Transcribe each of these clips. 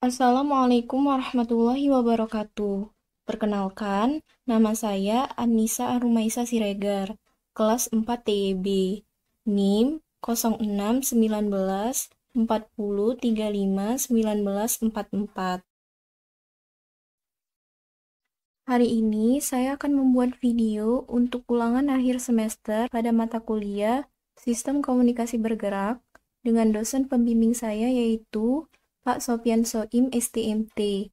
Assalamualaikum warahmatullahi wabarakatuh. Perkenalkan, nama saya Anissa Arumaisa Siregar, kelas 4 TEB, NIM 0619 4035 1944. Hari ini saya akan membuat video untuk ulangan akhir semester pada mata kuliah Sistem Komunikasi Bergerak dengan dosen pembimbing saya yaitu Pak Sofian Soim STMT.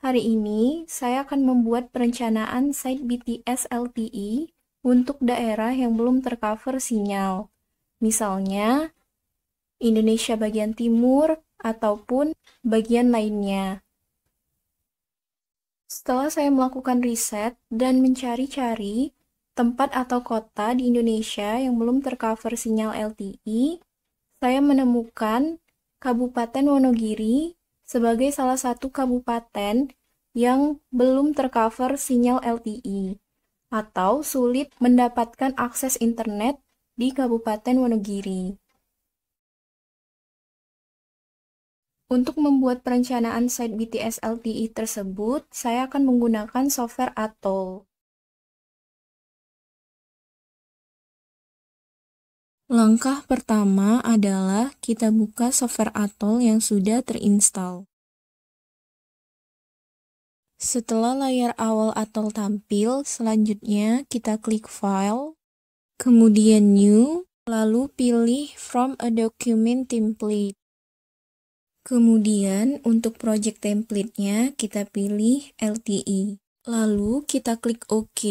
Hari ini saya akan membuat perencanaan site BTS LTE untuk daerah yang belum tercover sinyal. Misalnya Indonesia bagian timur ataupun bagian lainnya. Setelah saya melakukan riset dan mencari-cari tempat atau kota di Indonesia yang belum tercover sinyal LTE, saya menemukan Kabupaten Wonogiri sebagai salah satu kabupaten yang belum tercover sinyal LTE atau sulit mendapatkan akses internet di Kabupaten Wonogiri. Untuk membuat perencanaan site BTS LTE tersebut, saya akan menggunakan software Atoll. Langkah pertama adalah kita buka software Atoll yang sudah terinstall. Setelah layar awal Atoll tampil, selanjutnya kita klik File, kemudian New, lalu pilih From a Document Template. Kemudian untuk project template-nya kita pilih LTE. Lalu kita klik OK.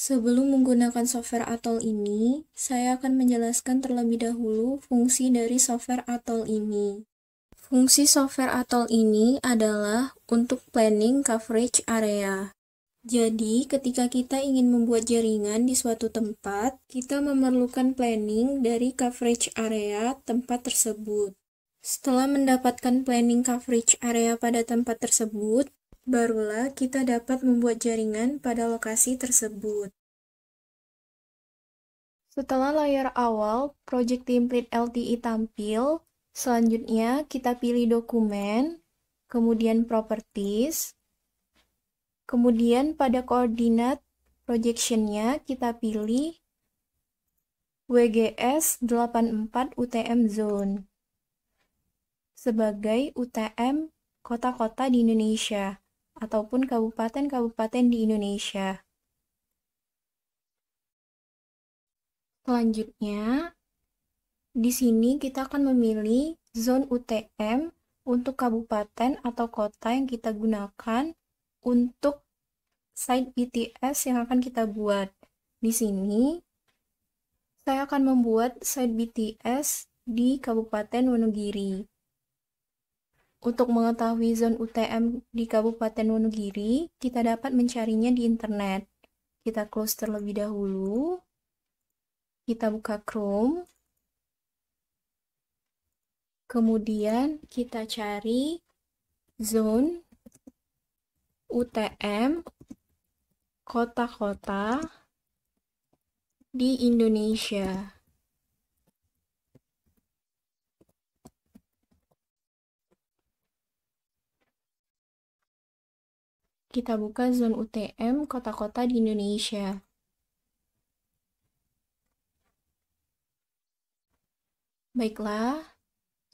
Sebelum menggunakan software Atoll ini, saya akan menjelaskan terlebih dahulu fungsi dari software Atoll ini. Fungsi software Atoll ini adalah untuk planning coverage area. Jadi, ketika kita ingin membuat jaringan di suatu tempat, kita memerlukan planning dari coverage area tempat tersebut. Setelah mendapatkan planning coverage area pada tempat tersebut, barulah kita dapat membuat jaringan pada lokasi tersebut. Setelah layar awal project template LTI e tampil, selanjutnya kita pilih dokumen, kemudian properties, kemudian pada koordinat projectionnya kita pilih WGS 84 UTM Zone sebagai UTM kota-kota di Indonesia ataupun kabupaten-kabupaten di Indonesia. Selanjutnya, di sini kita akan memilih zone UTM untuk kabupaten atau kota yang kita gunakan untuk site BTS yang akan kita buat. Di sini, saya akan membuat site BTS di Kabupaten Wonogiri. Untuk mengetahui zon UTM di Kabupaten Wonogiri, kita dapat mencarinya di internet. Kita close terlebih dahulu. Kita buka Chrome. Kemudian kita cari zon UTM kota-kota di Indonesia. kita buka zone UTM kota-kota di Indonesia. Baiklah,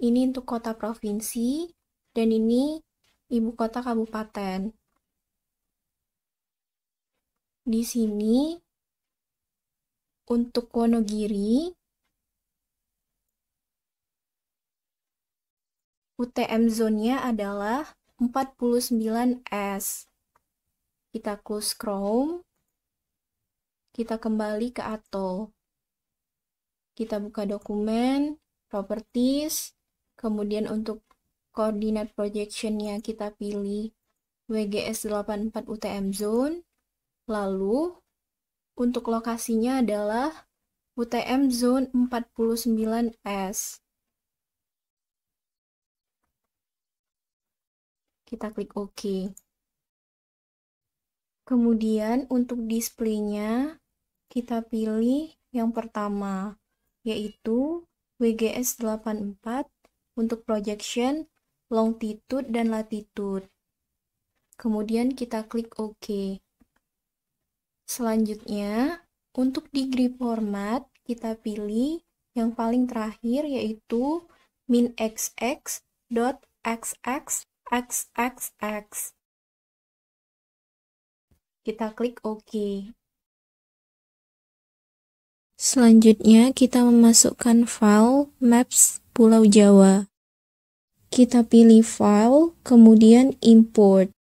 ini untuk kota provinsi dan ini ibu kota kabupaten. Di sini untuk Wonogiri UTM zonnya adalah 49S. Kita close Chrome. Kita kembali ke ato Kita buka dokumen, properties, kemudian untuk koordinat projectionnya kita pilih WGS 84 UTM zone. Lalu untuk lokasinya adalah UTM zone 49S. Kita klik OK. Kemudian untuk displaynya kita pilih yang pertama yaitu WGS 84 untuk projection longitude dan latitude. Kemudian kita klik OK. Selanjutnya, untuk degree format kita pilih yang paling terakhir yaitu xx.xx.xxx kita klik OK. Selanjutnya, kita memasukkan file Maps Pulau Jawa. Kita pilih file, kemudian import.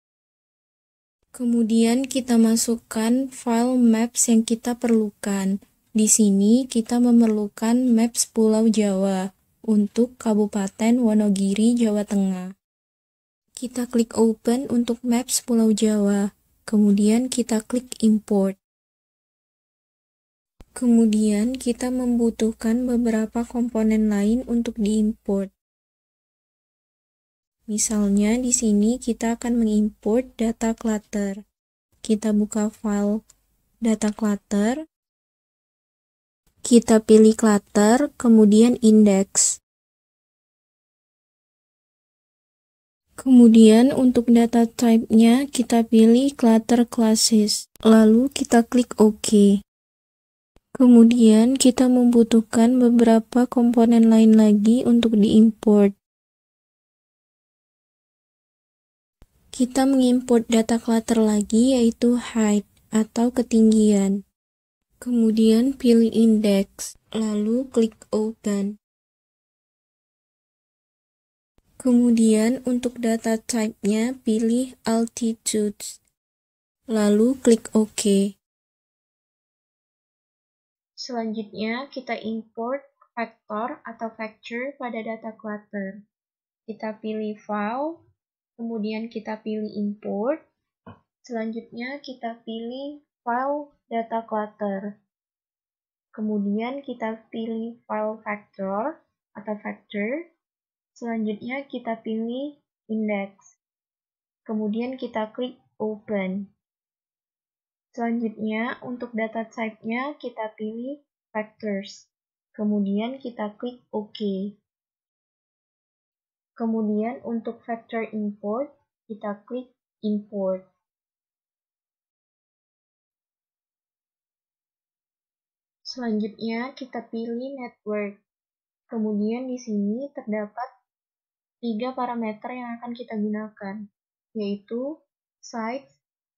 Kemudian kita masukkan file maps yang kita perlukan. Di sini kita memerlukan maps Pulau Jawa untuk Kabupaten Wonogiri, Jawa Tengah. Kita klik open untuk maps Pulau Jawa. Kemudian kita klik import. Kemudian kita membutuhkan beberapa komponen lain untuk diimport. Misalnya di sini kita akan mengimport data clutter. Kita buka file data clutter. Kita pilih clutter, kemudian index. Kemudian untuk data type-nya kita pilih clutter classes, lalu kita klik OK. Kemudian kita membutuhkan beberapa komponen lain lagi untuk diimport. Kita mengimport data clutter lagi yaitu height atau ketinggian. Kemudian pilih index, lalu klik open. Kemudian untuk data type-nya pilih altitude, Lalu klik OK. Selanjutnya kita import vector atau vector pada data clutter. Kita pilih file, kemudian kita pilih import. Selanjutnya kita pilih file data clutter. Kemudian kita pilih file vector atau vector Selanjutnya kita pilih index Kemudian kita klik open. Selanjutnya untuk data type-nya kita pilih factors. Kemudian kita klik OK. Kemudian untuk factor import kita klik import. Selanjutnya kita pilih network. Kemudian di sini terdapat tiga parameter yang akan kita gunakan, yaitu size,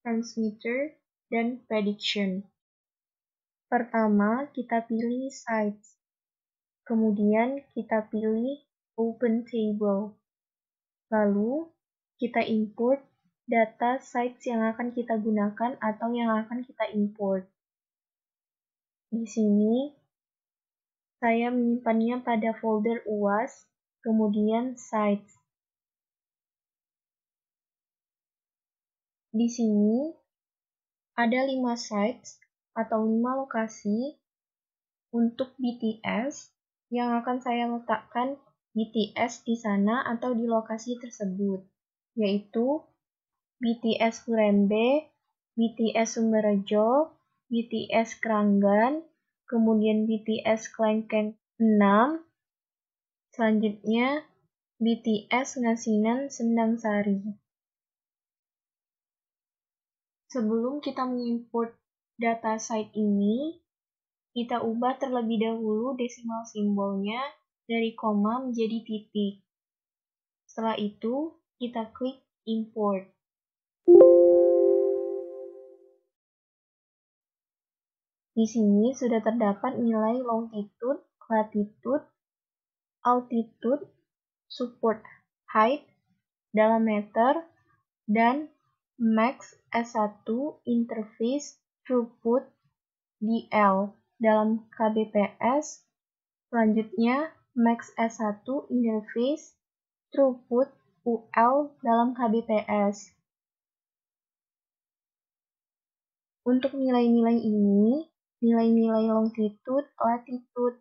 transmitter, dan prediction. Pertama, kita pilih size. Kemudian, kita pilih open table. Lalu, kita input data sites yang akan kita gunakan atau yang akan kita import. Di sini, saya menyimpannya pada folder UAS kemudian sites Di sini ada 5 sites atau 5 lokasi untuk BTS yang akan saya letakkan BTS di sana atau di lokasi tersebut, yaitu BTS Kurembe, BTS Sumberjo, BTS Keranggan, kemudian BTS Klengkeng 6, Selanjutnya, BTS Ngasinan Sendang Sari. Sebelum kita mengimport data site ini, kita ubah terlebih dahulu desimal simbolnya dari koma menjadi titik. Setelah itu, kita klik import. Di sini sudah terdapat nilai longitude, latitude, altitude, support height dalam meter, dan max S1 interface throughput DL dalam KBPS. Selanjutnya, max S1 interface throughput UL dalam KBPS. Untuk nilai-nilai ini, nilai-nilai longitude, latitude,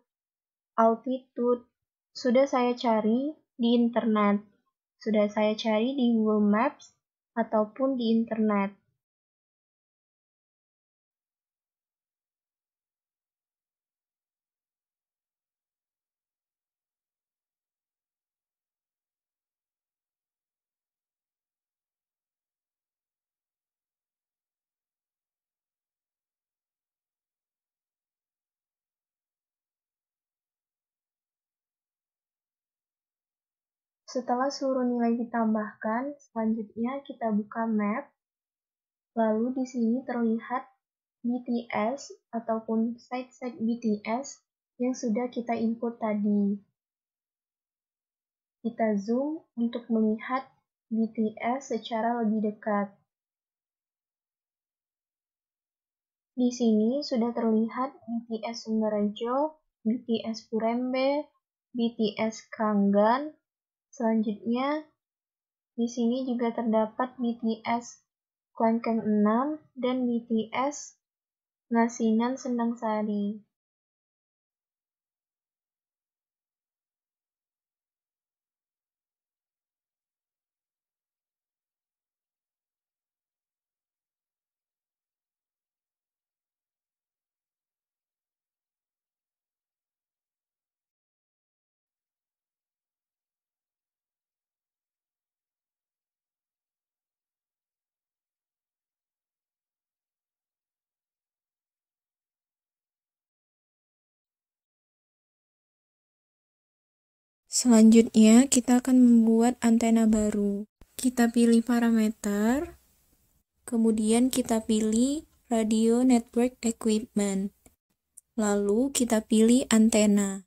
altitude, sudah saya cari di internet, sudah saya cari di Google Maps ataupun di internet. Setelah seluruh nilai ditambahkan, selanjutnya kita buka map. Lalu di sini terlihat BTS ataupun site-site BTS yang sudah kita input tadi. Kita zoom untuk melihat BTS secara lebih dekat. Di sini sudah terlihat BTS Sumberjo, BTS Purembe, BTS Kanggan Selanjutnya, di sini juga terdapat BTS Kuangkeng 6 dan BTS Ngasinan Sendang Sari. Selanjutnya, kita akan membuat antena baru. Kita pilih parameter, kemudian kita pilih radio network equipment. Lalu kita pilih antena.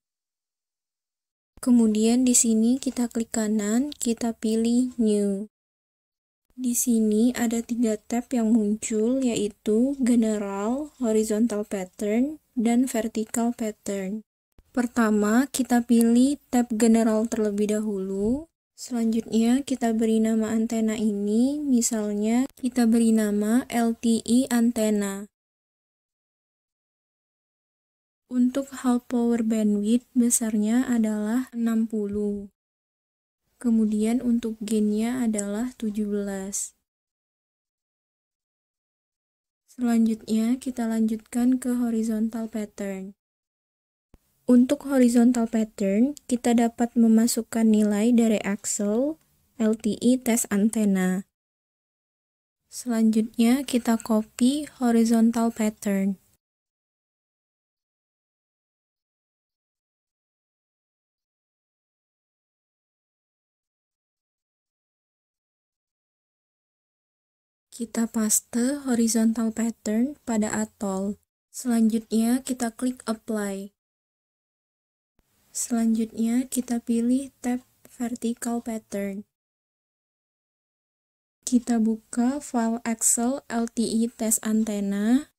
Kemudian di sini kita klik kanan, kita pilih new. Di sini ada tiga tab yang muncul yaitu general, horizontal pattern, dan vertical pattern. Pertama, kita pilih tab general terlebih dahulu. Selanjutnya, kita beri nama antena ini, misalnya kita beri nama LTE antena. Untuk half power bandwidth besarnya adalah 60. Kemudian untuk gainnya adalah 17. Selanjutnya, kita lanjutkan ke horizontal pattern. Untuk horizontal pattern, kita dapat memasukkan nilai dari axle LTE test antena. Selanjutnya, kita copy horizontal pattern. Kita paste horizontal pattern pada atol. Selanjutnya, kita klik apply. Selanjutnya, kita pilih tab vertical pattern. Kita buka file Excel LTE test antena.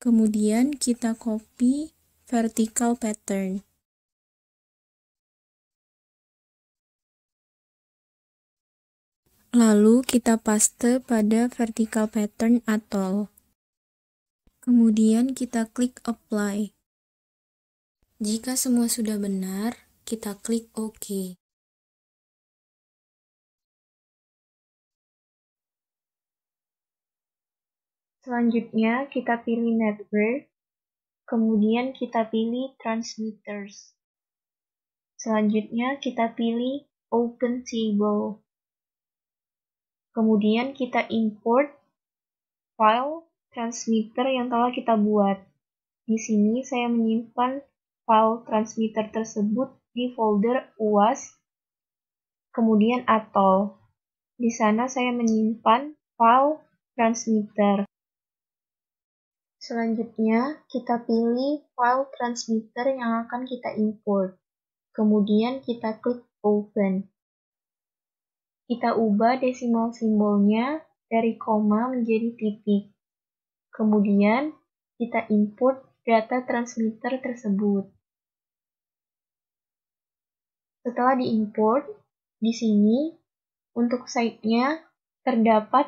Kemudian kita copy vertical pattern. Lalu kita paste pada vertical pattern atol. Kemudian kita klik apply. Jika semua sudah benar, kita klik OK. Selanjutnya kita pilih network, kemudian kita pilih transmitters. Selanjutnya kita pilih open table. Kemudian kita import file transmitter yang telah kita buat. Di sini saya menyimpan file transmitter tersebut di folder UAS, kemudian atol. Di sana saya menyimpan file transmitter. Selanjutnya, kita pilih file transmitter yang akan kita import. Kemudian kita klik open. Kita ubah desimal simbolnya dari koma menjadi titik. Kemudian, kita input data transmitter tersebut. Setelah diimport, di sini untuk site-nya terdapat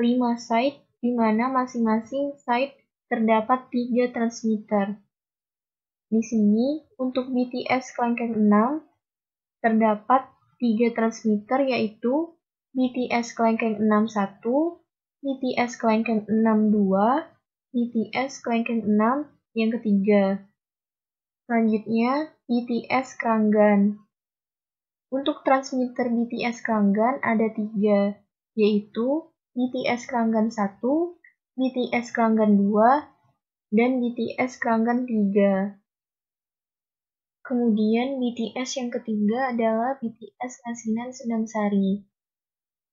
5 site di mana masing-masing site terdapat 3 transmitter. Di sini untuk BTS kelengkeng 6 terdapat 3 transmitter yaitu BTS enam 61, BTS Clanken 62, BTS Clanken 6 yang ketiga. Selanjutnya, BTS Kranggan. Untuk transmitter BTS Kranggan ada tiga, yaitu BTS Kranggan 1, BTS Kranggan 2, dan BTS Kranggan 3. Kemudian BTS yang ketiga adalah BTS Asinan Sedang Sari.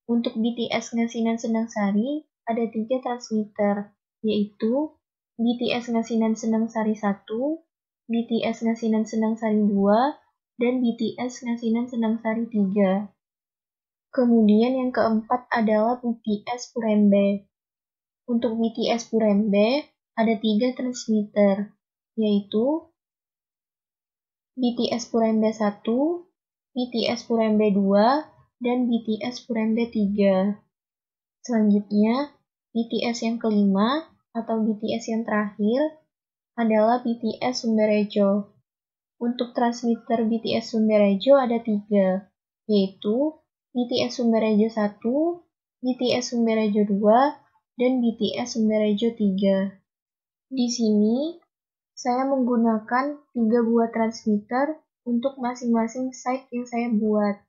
Untuk BTS Ngasinan Senang Sari, ada tiga transmitter, yaitu BTS Ngasinan Senang Sari 1, BTS Ngasinan Senang Sari 2, dan BTS Ngasinan Senang Sari 3. Kemudian yang keempat adalah BTS Purembe. Untuk BTS Purembe, ada tiga transmitter, yaitu BTS Purembe 1, BTS Purembe 2, dan BTS Kurembe 3. Selanjutnya, BTS yang kelima atau BTS yang terakhir adalah BTS Sumberejo. Untuk transmitter BTS Sumberejo ada tiga, yaitu BTS Sumberejo 1, BTS Sumberejo 2, dan BTS Sumberejo 3. Di sini, saya menggunakan tiga buah transmitter untuk masing-masing site yang saya buat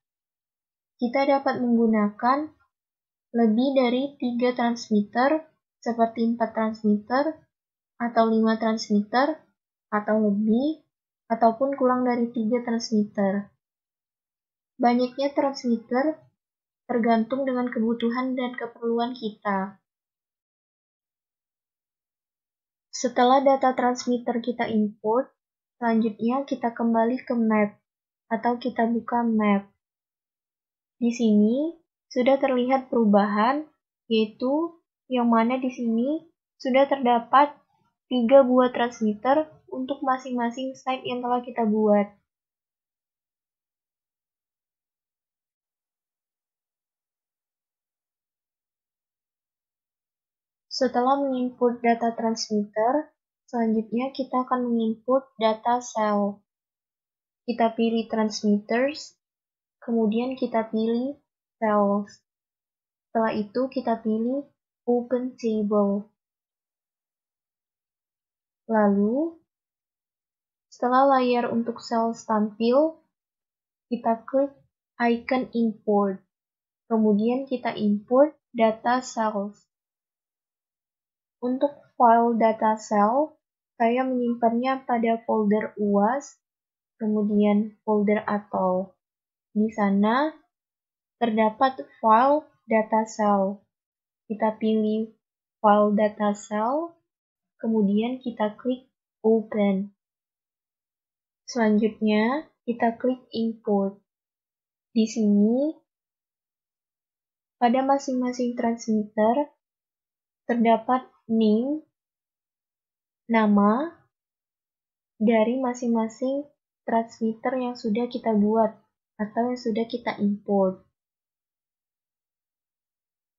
kita dapat menggunakan lebih dari 3 transmitter seperti 4 transmitter atau 5 transmitter atau lebih ataupun kurang dari 3 transmitter. Banyaknya transmitter tergantung dengan kebutuhan dan keperluan kita. Setelah data transmitter kita input, selanjutnya kita kembali ke map atau kita buka map. Di sini sudah terlihat perubahan, yaitu yang mana di sini sudah terdapat tiga buah transmitter untuk masing-masing site yang telah kita buat. Setelah menginput data transmitter, selanjutnya kita akan menginput data sel. Kita pilih transmitters Kemudian kita pilih cells. Setelah itu kita pilih open table. Lalu, setelah layar untuk cells tampil, kita klik icon import. Kemudian kita import data cells. Untuk file data cell, saya menyimpannya pada folder UAS, kemudian folder atol. Di sana terdapat file data cell. Kita pilih file data cell, kemudian kita klik open. Selanjutnya, kita klik import Di sini, pada masing-masing transmitter terdapat name, nama, dari masing-masing transmitter yang sudah kita buat atau yang sudah kita import.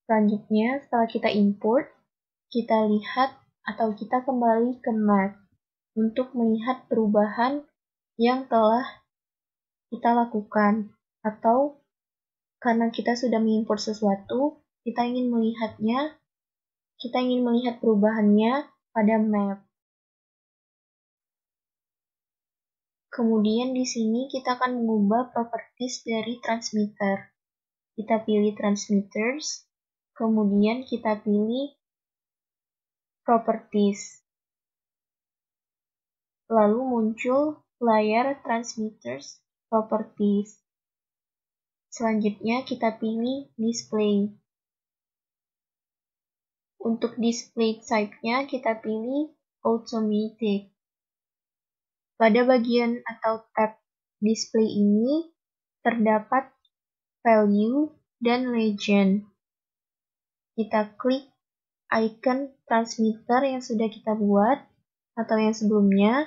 Selanjutnya, setelah kita import, kita lihat atau kita kembali ke map untuk melihat perubahan yang telah kita lakukan atau karena kita sudah mengimpor sesuatu, kita ingin melihatnya, kita ingin melihat perubahannya pada map. Kemudian di sini kita akan mengubah properties dari transmitter. Kita pilih transmitters, kemudian kita pilih properties. Lalu muncul layar transmitters properties. Selanjutnya kita pilih display. Untuk display type-nya kita pilih automatic. Pada bagian atau tab display ini terdapat value dan legend. Kita klik icon transmitter yang sudah kita buat atau yang sebelumnya.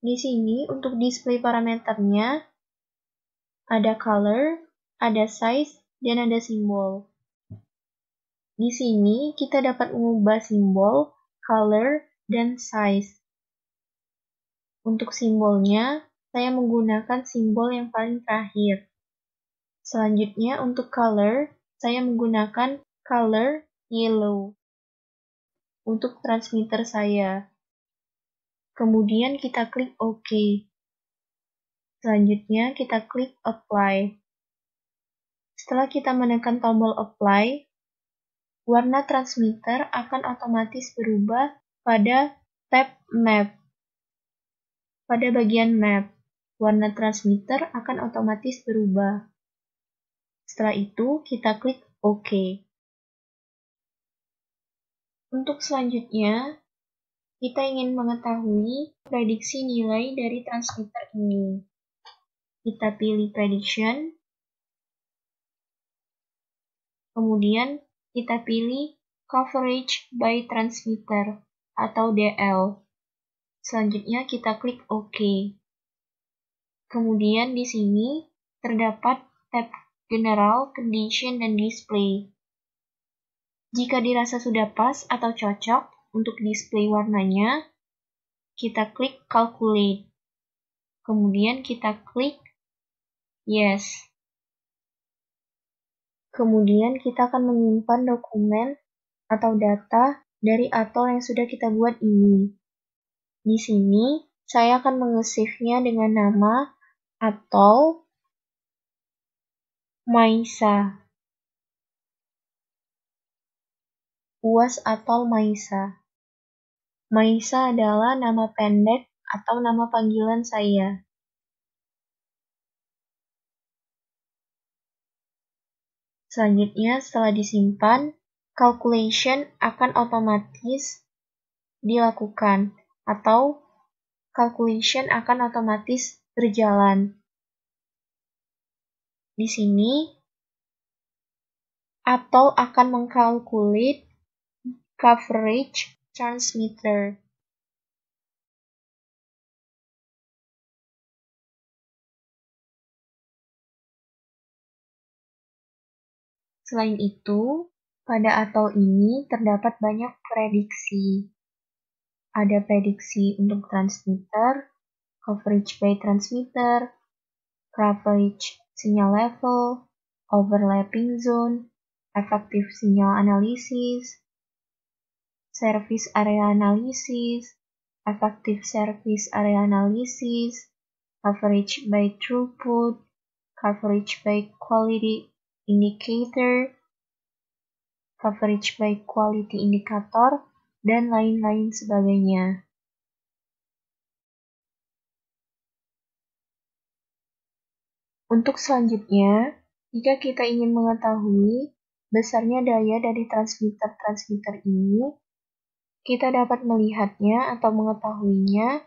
Di sini untuk display parameternya ada color, ada size, dan ada simbol. Di sini kita dapat mengubah simbol, color, dan size. Untuk simbolnya, saya menggunakan simbol yang paling terakhir. Selanjutnya untuk color, saya menggunakan color yellow untuk transmitter saya. Kemudian kita klik OK. Selanjutnya kita klik Apply. Setelah kita menekan tombol Apply, warna transmitter akan otomatis berubah pada tab Map. Pada bagian map, warna transmitter akan otomatis berubah. Setelah itu, kita klik OK. Untuk selanjutnya, kita ingin mengetahui prediksi nilai dari transmitter ini. Kita pilih prediction, kemudian kita pilih coverage by transmitter atau DL. Selanjutnya kita klik OK. Kemudian di sini terdapat tab General, Condition, dan Display. Jika dirasa sudah pas atau cocok untuk display warnanya, kita klik Calculate. Kemudian kita klik Yes. Kemudian kita akan menyimpan dokumen atau data dari atol yang sudah kita buat ini. Di sini, saya akan mengesifnya dengan nama atau Maisa. Uas atau Maisa. Maisa adalah nama pendek atau nama panggilan saya. Selanjutnya, setelah disimpan, calculation akan otomatis dilakukan atau calculation akan otomatis berjalan. Di sini, atau akan mengkalkulit coverage transmitter. Selain itu, pada atol ini terdapat banyak prediksi ada prediksi untuk transmitter, coverage by transmitter, coverage sinyal level, overlapping zone, effective signal analysis, service area analysis, effective service area analysis, coverage by throughput, coverage by quality indicator, coverage by quality indicator, dan lain-lain sebagainya. Untuk selanjutnya, jika kita ingin mengetahui besarnya daya dari transmitter-transmitter ini, kita dapat melihatnya atau mengetahuinya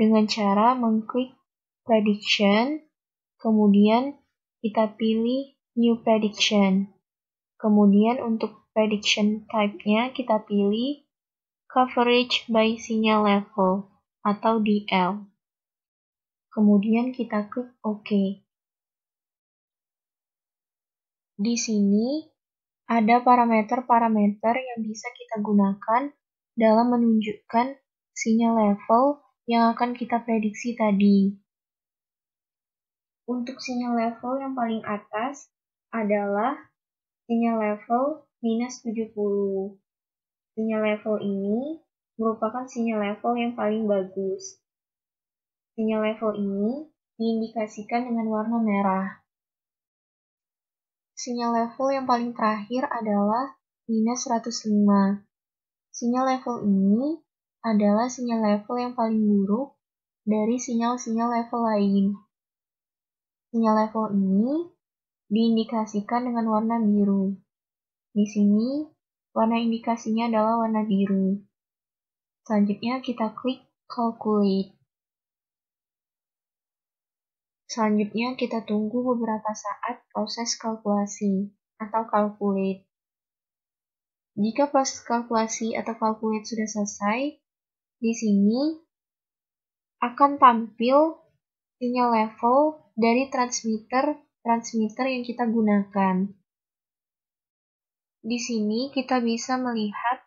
dengan cara mengklik prediction, kemudian kita pilih new prediction. Kemudian untuk prediction type-nya kita pilih coverage by signal level atau DL. Kemudian kita klik OK. Di sini ada parameter-parameter yang bisa kita gunakan dalam menunjukkan sinyal level yang akan kita prediksi tadi. Untuk sinyal level yang paling atas adalah sinyal level minus 70. Sinyal level ini merupakan sinyal level yang paling bagus. Sinyal level ini diindikasikan dengan warna merah. Sinyal level yang paling terakhir adalah minus 105. Sinyal level ini adalah sinyal level yang paling buruk dari sinyal-sinyal level lain. Sinyal level ini diindikasikan dengan warna biru. Di sini, warna indikasinya adalah warna biru. Selanjutnya kita klik Calculate. Selanjutnya kita tunggu beberapa saat proses kalkulasi atau calculate. Jika proses kalkulasi atau calculate sudah selesai, di sini akan tampil sinyal level dari transmitter transmitter yang kita gunakan. Di sini kita bisa melihat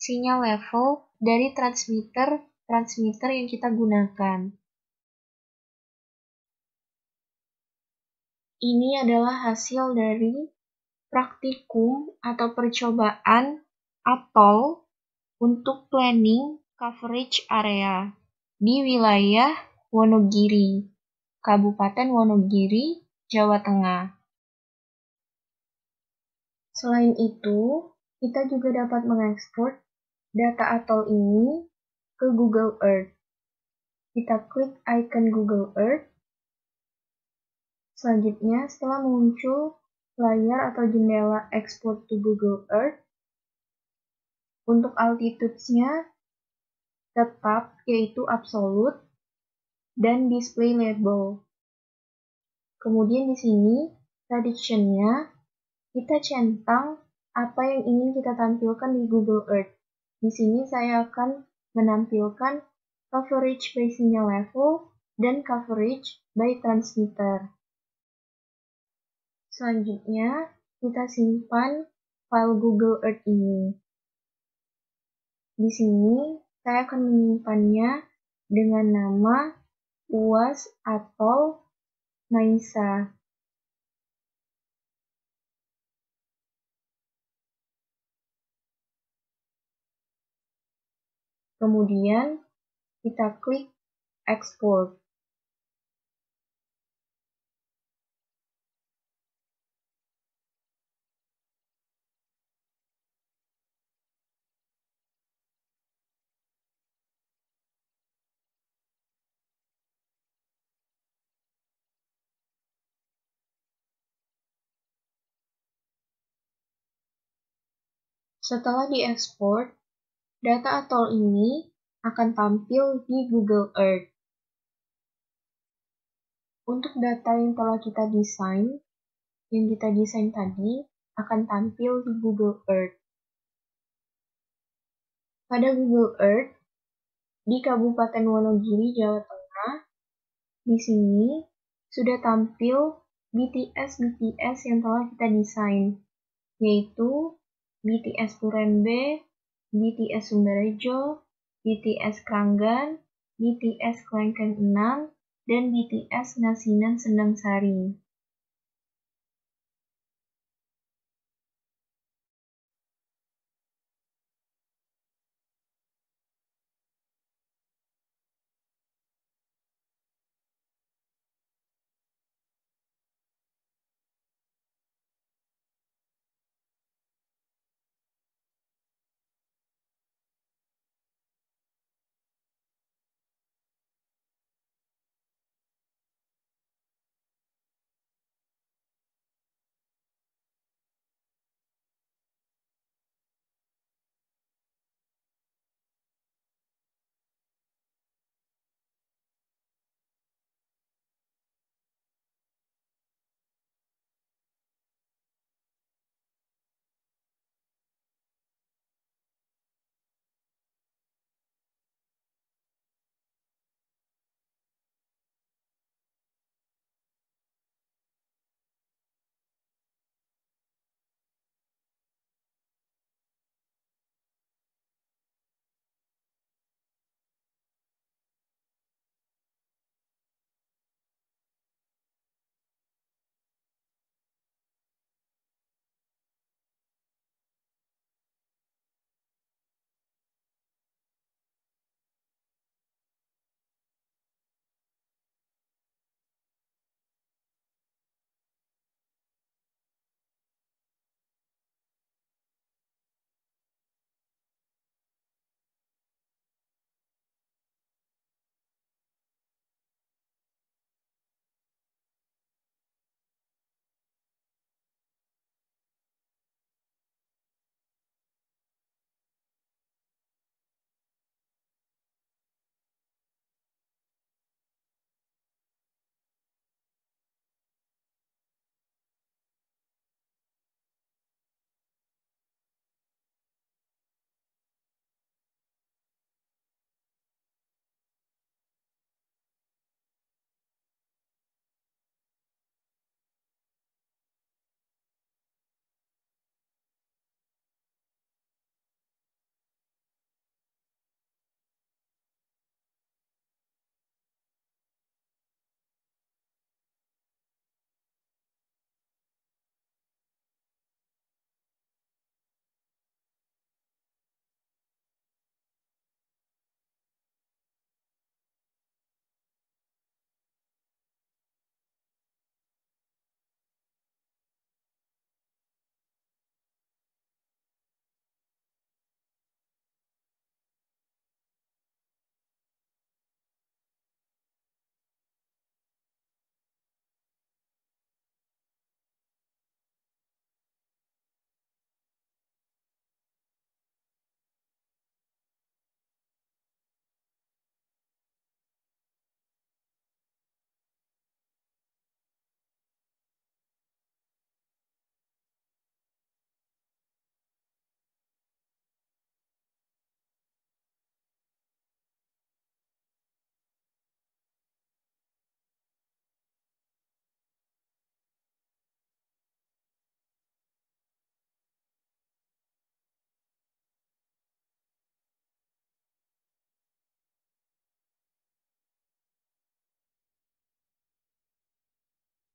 sinyal level dari transmitter transmitter yang kita gunakan. Ini adalah hasil dari praktikum atau percobaan atol untuk planning coverage area di wilayah Wonogiri, Kabupaten Wonogiri, Jawa Tengah. Selain itu, kita juga dapat mengekspor data atol ini ke Google Earth. Kita klik icon Google Earth. Selanjutnya, setelah muncul layar atau jendela Export to Google Earth, untuk altitudes-nya tetap yaitu absolute dan display label. Kemudian di sini prediction-nya kita centang apa yang ingin kita tampilkan di Google Earth. Di sini saya akan menampilkan coverage by signal level dan coverage by transmitter. Selanjutnya, kita simpan file Google Earth ini. Di sini, saya akan menyimpannya dengan nama UAS atau MAISA. Kemudian kita klik export. Setelah diekspor, Data atol ini akan tampil di Google Earth. Untuk data yang telah kita desain, yang kita desain tadi akan tampil di Google Earth. Pada Google Earth, di Kabupaten Wonogiri, Jawa Tengah, di sini sudah tampil BTS-BTS yang telah kita desain, yaitu BTS Puren BTS Sumberjo, BTS Kranggan, BTS Klengkeng 6, dan BTS Nasional Sendang Sari.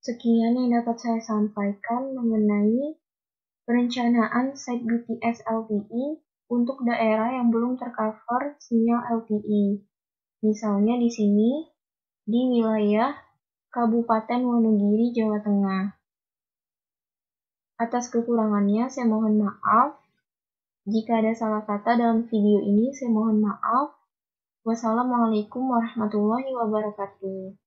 Sekian yang dapat saya sampaikan mengenai perencanaan site BTS LTE untuk daerah yang belum tercover sinyal LTE. Misalnya di sini, di wilayah Kabupaten Wonogiri, Jawa Tengah. Atas kekurangannya, saya mohon maaf. Jika ada salah kata dalam video ini, saya mohon maaf. Wassalamualaikum warahmatullahi wabarakatuh.